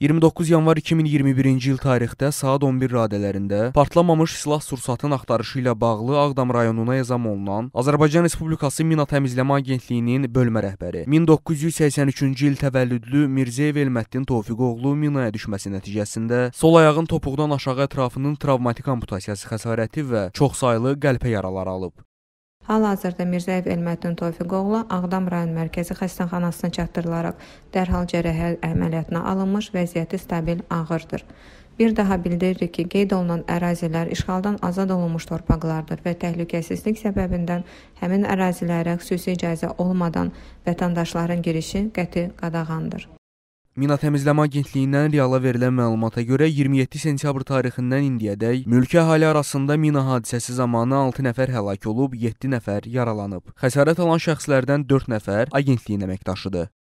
29 yanvar 2021-ci il tarixdə saat 11 radələrində partlamamış silah sursatın axtarışı ilə bağlı Ağdam rayonuna ezam olunan Azərbaycan Respublikası Mina Təmizləmə Agentliyinin bölmə rəhbəri 1983-cü il təvəllüdlü Mirzəyev Elmətdin Tofiqoğlu minaya düşməsi nəticəsində sol ayağın topuqdan aşağı ətrafının travmatik amputasiyası xəsarəti və çoxsaylı qəlpə yaraları alıb. Hal-hazırda Mirzəyev Elməddin Tofiqoğlu Ağdam rayon mərkəzi xəstəxanasına çatdırılaraq dərhal cərəhi əməliyyatına alınmış, vəziyyəti stabil ağırdır. Bir daha bildiririk ki, qeyd olunan ərazilər işğaldan azad olunmuş torpaqlardır və təhlükəsizlik səbəbindən həmin ərazilərə xüsusi icazə olmadan vətəndaşların girişi qəti qadağandır. Mina Təmizləmə Agentliyindən reala verilən məlumata görə 27 sentyabr tarixindən indiyədək mülki əhali arasında mina hadisəsi zamanı 6 nəfər həlak olub, 7 nəfər yaralanıb. Xəsarət alan şəxslərdən 4 nəfər agentliyin əməkdaşıdır.